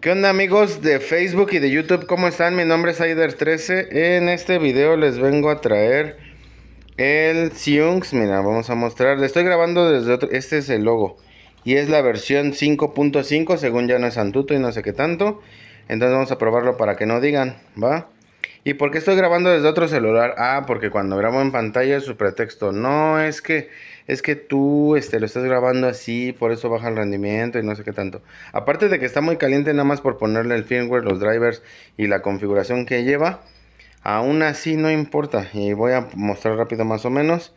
¿Qué onda amigos de Facebook y de YouTube? ¿Cómo están? Mi nombre es Aider13. En este video les vengo a traer el Siunx. Mira, vamos a mostrar. Le estoy grabando desde otro... Este es el logo. Y es la versión 5.5 según ya no es Antuto y no sé qué tanto. Entonces vamos a probarlo para que no digan, ¿va? ¿Y por qué estoy grabando desde otro celular? Ah, porque cuando grabo en pantalla es su pretexto. No, es que es que tú este, lo estás grabando así, por eso baja el rendimiento y no sé qué tanto. Aparte de que está muy caliente nada más por ponerle el firmware, los drivers y la configuración que lleva. Aún así no importa. Y voy a mostrar rápido más o menos.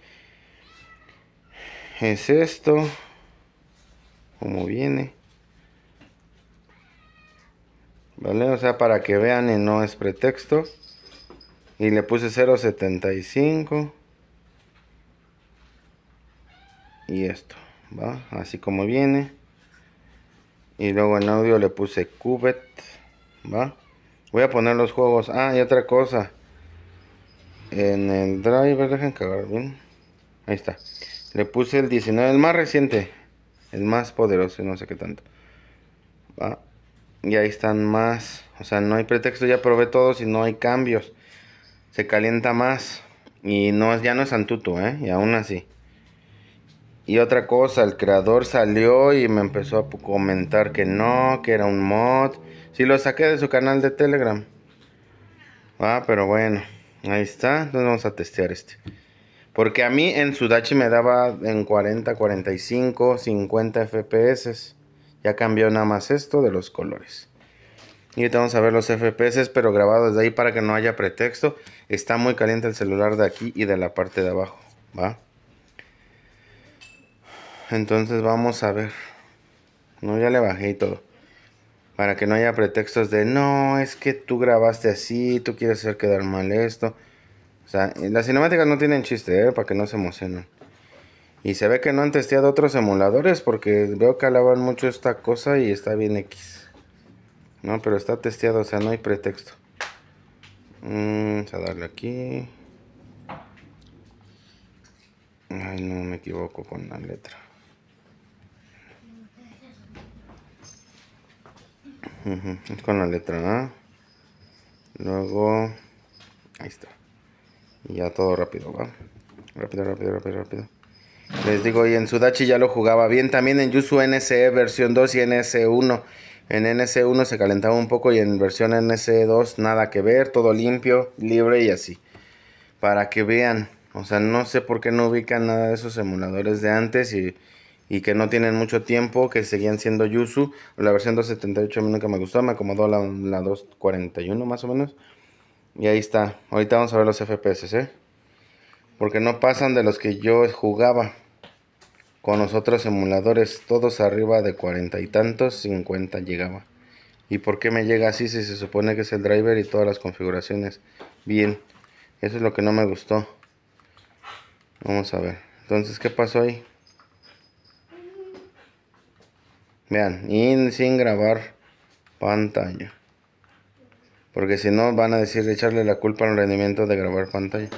Es esto. Como viene. ¿Vale? O sea, para que vean y no es pretexto y le puse 0.75 y esto va así como viene y luego en audio le puse cubet va voy a poner los juegos ah y otra cosa en el driver dejen cagar bien ahí está le puse el 19 el más reciente el más poderoso no sé qué tanto va y ahí están más o sea no hay pretexto ya probé todos y no hay cambios se calienta más y no ya no es antutu, ¿eh? Y aún así. Y otra cosa, el creador salió y me empezó a comentar que no, que era un mod. si lo saqué de su canal de Telegram. Ah, pero bueno, ahí está. Entonces vamos a testear este. Porque a mí en Sudachi me daba en 40, 45, 50 FPS. Ya cambió nada más esto de los colores. Y ahorita vamos a ver los FPS, pero grabados desde ahí para que no haya pretexto. Está muy caliente el celular de aquí y de la parte de abajo, ¿va? Entonces vamos a ver. No, ya le bajé y todo. Para que no haya pretextos de, no, es que tú grabaste así, tú quieres hacer quedar mal esto. O sea, las cinemáticas no tienen chiste, ¿eh? Para que no se emocionen. Y se ve que no han testeado otros emuladores porque veo que alaban mucho esta cosa y está bien X. No, pero está testeado, o sea, no hay pretexto. Mm, vamos a darle aquí. Ay, no me equivoco con la letra. es con la letra A. Luego, ahí está. Y ya todo rápido, ¿va? Rápido, rápido, rápido, rápido. Les digo, y en Sudachi ya lo jugaba bien. También en Yusu NCE versión 2 y NC 1. En ns 1 se calentaba un poco y en versión ns 2 nada que ver, todo limpio, libre y así. Para que vean, o sea, no sé por qué no ubican nada de esos emuladores de antes y, que no tienen mucho tiempo, que seguían siendo Yuzu. La versión 278 a mí nunca me gustó, me acomodó la 241 más o menos. Y ahí está, ahorita vamos a ver los FPS, ¿eh? Porque no pasan de los que yo jugaba con los otros emuladores, todos arriba de cuarenta y tantos, 50 llegaba. ¿Y por qué me llega así si se supone que es el driver y todas las configuraciones? Bien, eso es lo que no me gustó. Vamos a ver. Entonces, ¿qué pasó ahí? Vean, y sin grabar pantalla. Porque si no, van a decir echarle la culpa al rendimiento de grabar pantalla.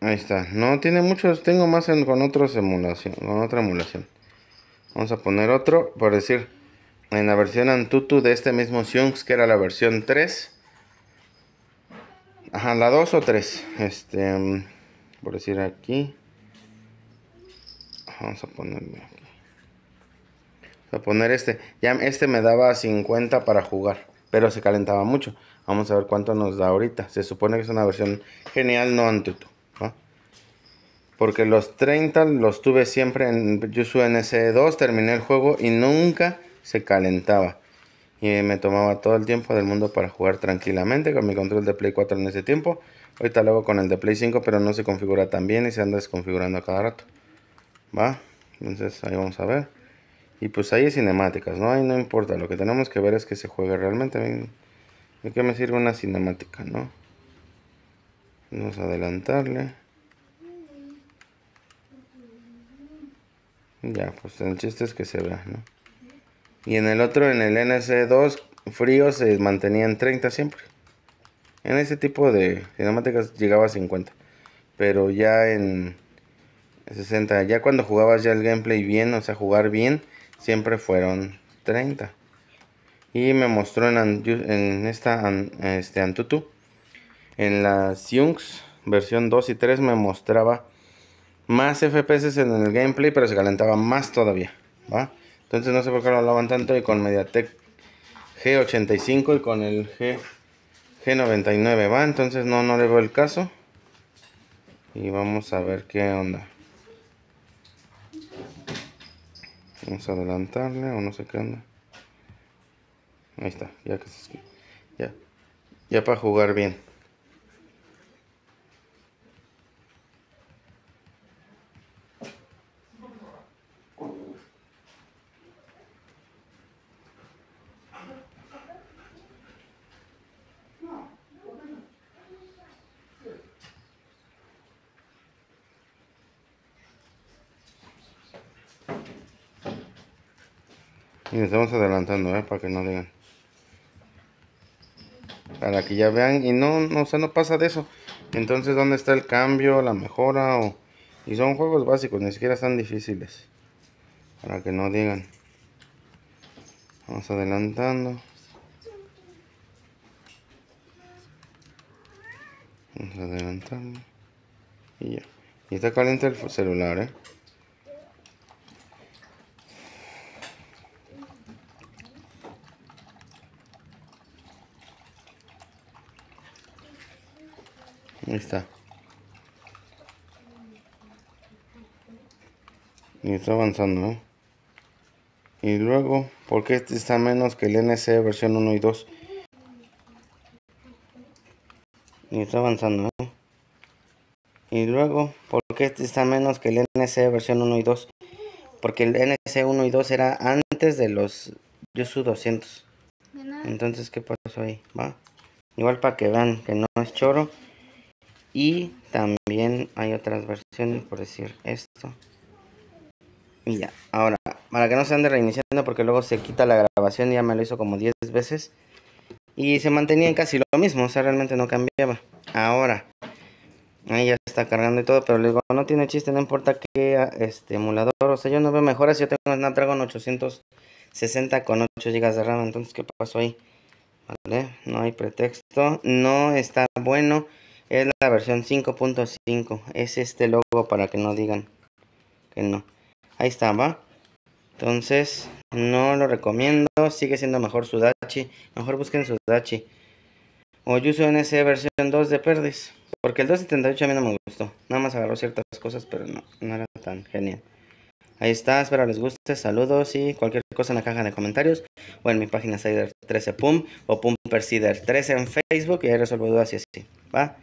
Ahí está. No tiene muchos. Tengo más con emulación. Con otra emulación. Vamos a poner otro. Por decir. En la versión Antutu de este mismo Xiong. Que era la versión 3. Ajá, la 2 o 3. Este. Mm, por decir aquí. Vamos a ponerme aquí. Vamos a poner este. Ya este me daba 50 para jugar. Pero se calentaba mucho. Vamos a ver cuánto nos da ahorita. Se supone que es una versión genial, no Antutu. Porque los 30 los tuve siempre en Yusu NC2, terminé el juego y nunca se calentaba. Y me tomaba todo el tiempo del mundo para jugar tranquilamente con mi control de Play 4 en ese tiempo. Ahorita lo hago con el de Play 5, pero no se configura tan bien y se anda desconfigurando a cada rato. ¿Va? Entonces ahí vamos a ver. Y pues ahí es cinemáticas, ¿no? Ahí no importa. Lo que tenemos que ver es que se juegue realmente. bien ¿De qué me sirve una cinemática, no? Vamos a adelantarle. Ya, pues el chiste es que se vea, ¿no? Y en el otro, en el NC2, frío se mantenía en 30 siempre. En ese tipo de cinemáticas llegaba a 50. Pero ya en 60, ya cuando jugabas ya el gameplay bien, o sea, jugar bien, siempre fueron 30. Y me mostró en, esta este Antutu, en la Xiunx versión 2 y 3 me mostraba más FPS en el gameplay, pero se calentaba más todavía, ¿va? Entonces no sé por qué lo hablaban tanto y con MediaTek G85 y con el G, G99, ¿va? Entonces no, no le veo el caso. Y vamos a ver qué onda. Vamos a adelantarle o no sé qué onda. Ahí está, ya que Ya, ya para jugar bien. estamos adelantando ¿eh? para que no digan para que ya vean y no, no o sea no pasa de eso entonces dónde está el cambio la mejora y son juegos básicos ni siquiera están difíciles para que no digan vamos adelantando vamos adelantando y ya y está caliente el celular eh Ahí está. Y está avanzando, Y luego, porque este está menos que el NC versión 1 y 2. Y está avanzando, Y luego, porque este está menos que el NC versión 1 y 2. Porque el NC 1 y 2 era antes de los Yosu 200. Entonces, ¿qué pasó ahí? ¿Va? Igual para que vean que no es choro. Y también hay otras versiones, por decir esto. Y ya, ahora, para que no se ande reiniciando, porque luego se quita la grabación, ya me lo hizo como 10 veces. Y se mantenía en casi lo mismo, o sea, realmente no cambiaba. Ahora, ahí ya está cargando y todo, pero le digo, no tiene chiste, no importa qué ah, este, emulador. O sea, yo no veo mejoras, yo tengo un Snapdragon 860 con 8 GB de RAM, entonces, ¿qué pasó ahí? Vale, no hay pretexto, no está bueno es la versión 5.5 es este logo para que no digan que no ahí está va entonces no lo recomiendo sigue siendo mejor sudachi mejor busquen sudachi o yo uso NC versión 2 de Perdis porque el 278 a mí no me gustó nada más agarró ciertas cosas pero no, no era tan genial Ahí está, espero les guste, saludos y cualquier cosa en la caja de comentarios o en mi página sider 13 pum o pum persider 13 en Facebook y ahí resuelvo dudas y así, ¿va?